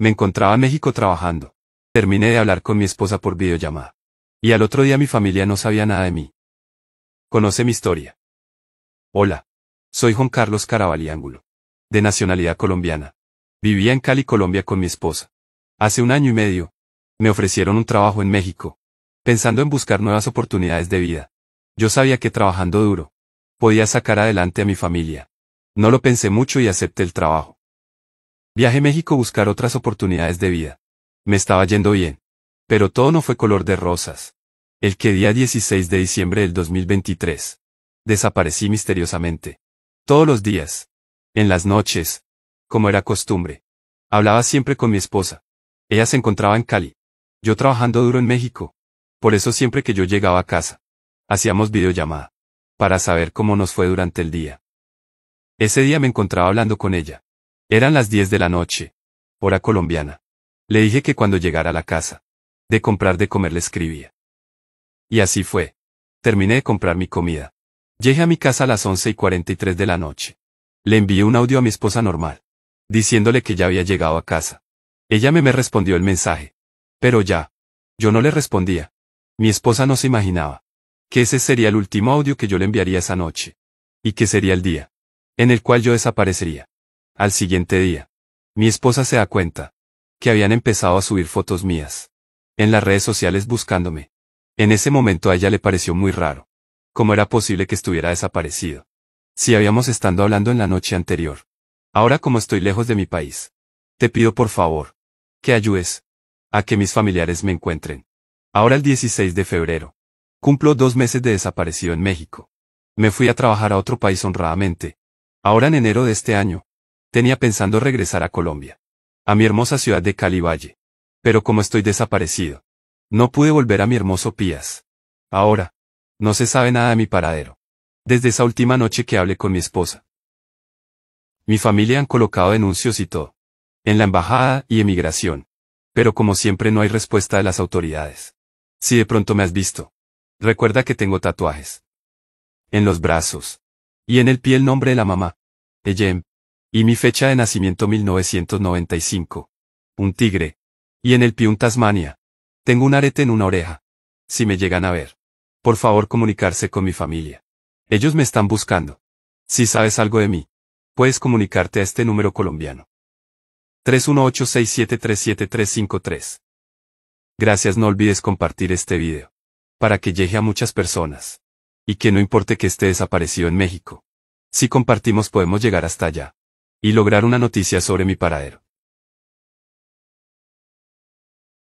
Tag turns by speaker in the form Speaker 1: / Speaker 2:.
Speaker 1: me encontraba en México trabajando. Terminé de hablar con mi esposa por videollamada. Y al otro día mi familia no sabía nada de mí. Conoce mi historia. Hola. Soy Juan Carlos Ángulo, De nacionalidad colombiana. Vivía en Cali, Colombia con mi esposa. Hace un año y medio, me ofrecieron un trabajo en México, pensando en buscar nuevas oportunidades de vida. Yo sabía que trabajando duro, podía sacar adelante a mi familia. No lo pensé mucho y acepté el trabajo. Viajé a México buscar otras oportunidades de vida. Me estaba yendo bien. Pero todo no fue color de rosas. El que día 16 de diciembre del 2023. Desaparecí misteriosamente. Todos los días. En las noches. Como era costumbre. Hablaba siempre con mi esposa. Ella se encontraba en Cali. Yo trabajando duro en México. Por eso siempre que yo llegaba a casa. Hacíamos videollamada. Para saber cómo nos fue durante el día. Ese día me encontraba hablando con ella. Eran las 10 de la noche. Hora colombiana. Le dije que cuando llegara a la casa. De comprar de comer le escribía. Y así fue. Terminé de comprar mi comida. Llegué a mi casa a las 11 y 43 de la noche. Le envié un audio a mi esposa normal, diciéndole que ya había llegado a casa. Ella me, me respondió el mensaje. Pero ya. Yo no le respondía. Mi esposa no se imaginaba. Que ese sería el último audio que yo le enviaría esa noche. Y que sería el día. En el cual yo desaparecería. Al siguiente día, mi esposa se da cuenta que habían empezado a subir fotos mías en las redes sociales buscándome. En ese momento a ella le pareció muy raro. ¿Cómo era posible que estuviera desaparecido? Si habíamos estado hablando en la noche anterior. Ahora como estoy lejos de mi país, te pido por favor que ayudes a que mis familiares me encuentren. Ahora el 16 de febrero. Cumplo dos meses de desaparecido en México. Me fui a trabajar a otro país honradamente. Ahora en enero de este año, tenía pensando regresar a Colombia. A mi hermosa ciudad de Cali Valle. Pero como estoy desaparecido. No pude volver a mi hermoso Pías. Ahora. No se sabe nada de mi paradero. Desde esa última noche que hablé con mi esposa. Mi familia han colocado denuncios y todo. En la embajada y emigración. Pero como siempre no hay respuesta de las autoridades. Si de pronto me has visto. Recuerda que tengo tatuajes. En los brazos. Y en el pie el nombre de la mamá. pie y mi fecha de nacimiento 1995. Un tigre. Y en el Piun, Tasmania. Tengo un arete en una oreja. Si me llegan a ver. Por favor comunicarse con mi familia. Ellos me están buscando. Si sabes algo de mí, puedes comunicarte a este número colombiano. 3186737353. Gracias no olvides compartir este video. Para que llegue a muchas personas. Y que no importe que esté desaparecido en México. Si compartimos podemos llegar hasta allá y lograr una noticia sobre mi paradero.